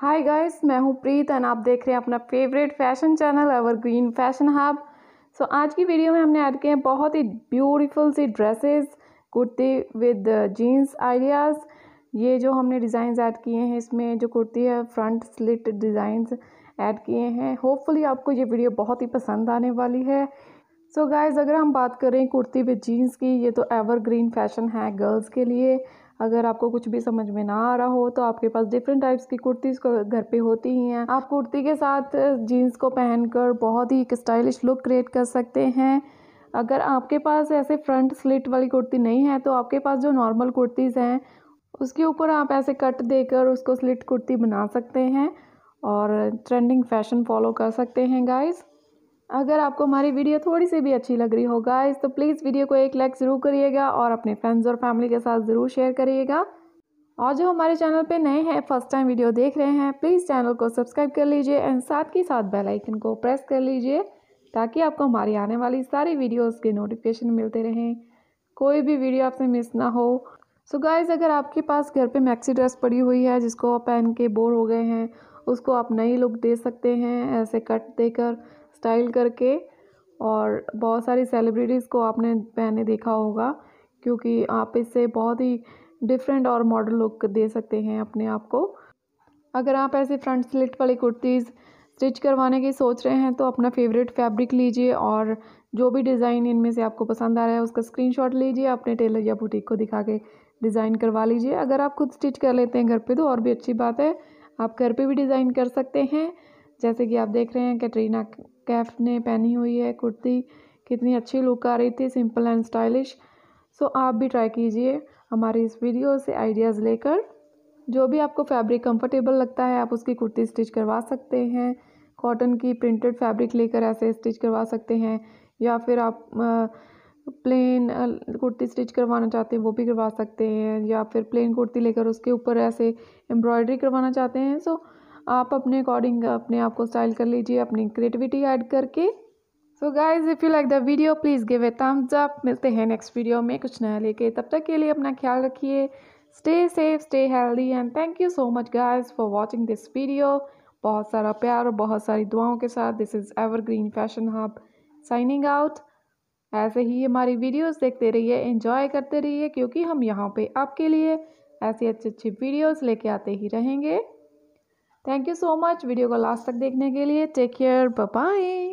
hi guys मैं हूँ प्रीत and आप देख रहे हैं अपना favourite fashion channel green fashion hub so आज की वीडियो में हमने ऐड किए हैं बहुत ही ब्यूटीफुल सी dresses kurti with jeans ideas ये जो हमने डिज़ाइंस ऐड किए हैं इसमें जो कुर्ती है फ्रंट स्लिट डिज़ाइंस ऐड किए हैं होपफुली आपको ये वीडियो बहुत ही पसंद आने वाली है सो so गाइज़ अगर हम बात करें कुर्ती विद जीन्स की ये तो एवरग्रीन फैशन है गर्ल्स के लिए अगर आपको कुछ भी समझ में ना आ रहा हो तो आपके पास डिफरेंट टाइप्स की कुर्तीज़ घर पे होती ही हैं आप कुर्ती के साथ जीन्स को पहनकर बहुत ही एक स्टाइलिश लुक क्रिएट कर सकते हैं अगर आपके पास ऐसे फ्रंट स्लिट वाली कुर्ती नहीं है तो आपके पास जो नॉर्मल कुर्तीज़ हैं उसके ऊपर आप ऐसे कट देकर उसको स्लिट कुर्ती बना सकते हैं और ट्रेंडिंग फैशन फॉलो कर सकते हैं गाइज़ अगर आपको हमारी वीडियो थोड़ी सी भी अच्छी लग रही हो गाइस तो प्लीज़ वीडियो को एक लाइक ज़रूर करिएगा और अपने फ्रेंड्स और फैमिली के साथ ज़रूर शेयर करिएगा और जो हमारे चैनल पे नए हैं फर्स्ट टाइम वीडियो देख रहे हैं प्लीज़ चैनल को सब्सक्राइब कर लीजिए एंड साथ ही साथ बेल आइकन को प्रेस कर लीजिए ताकि आपको हमारी आने वाली सारी वीडियोस के नोटिफिकेशन मिलते रहें कोई भी वीडियो आपसे मिस ना हो सो so गाइज़ अगर आपके पास घर पे मैक्सी ड्रेस पड़ी हुई है जिसको आप पहन के बोर हो गए हैं उसको आप नई लुक दे सकते हैं ऐसे कट देकर स्टाइल करके और बहुत सारी सेलिब्रिटीज़ को आपने पहने देखा होगा क्योंकि आप इससे बहुत ही डिफरेंट और मॉडल लुक दे सकते हैं अपने आप को अगर आप ऐसे फ्रंट स्लिट वाली कुर्तीज़ स्टिच करवाने की सोच रहे हैं तो अपना फेवरेट फैब्रिक लीजिए और जो भी डिज़ाइन इनमें से आपको पसंद आ रहा है उसका स्क्रीनशॉट लीजिए अपने टेलर या बुटीक को दिखा के डिज़ाइन करवा लीजिए अगर आप खुद स्टिच कर लेते हैं घर पे तो और भी अच्छी बात है आप घर पे भी डिज़ाइन कर सकते हैं जैसे कि आप देख रहे हैं कैटरीना कैफ ने पहनी हुई है कुर्ती कितनी अच्छी लुक आ रही थी सिंपल एंड स्टाइलिश सो आप भी ट्राई कीजिए हमारी इस वीडियो से आइडियाज़ लेकर जो भी आपको फैब्रिक कंफर्टेबल लगता है आप उसकी कुर्ती स्टिच करवा सकते हैं कॉटन की प्रिंटेड फैब्रिक लेकर ऐसे स्टिच करवा सकते हैं या फिर आप प्लेन कुर्ती स्टिच करवाना चाहते हैं वो भी करवा सकते हैं या फिर प्लेन कुर्ती लेकर उसके ऊपर ऐसे एम्ब्रॉयडरी करवाना चाहते हैं सो आप अपने अकॉर्डिंग अपने आप को स्टाइल कर लीजिए अपनी क्रिएटिविटी ऐड करके so guys if you like the video please give a thumbs up मिलते हैं नेक्स्ट वीडियो में कुछ नया लेके तब तक के लिए अपना ख्याल रखिए stay safe stay healthy and thank you so much guys for watching this video बहुत सारा प्यार और बहुत सारी दुआओं के साथ this is ever green fashion hub signing out ऐसे ही हमारी वीडियोस देखते रहिए एंजॉय करते रहिए क्योंकि हम यहाँ पे आपके लिए ऐसी अच्छी अच्छी वीडियोस लेके आते ही रहेंगे thank you so much video को लास्ट तक देखने के लिए टेक केयर बाय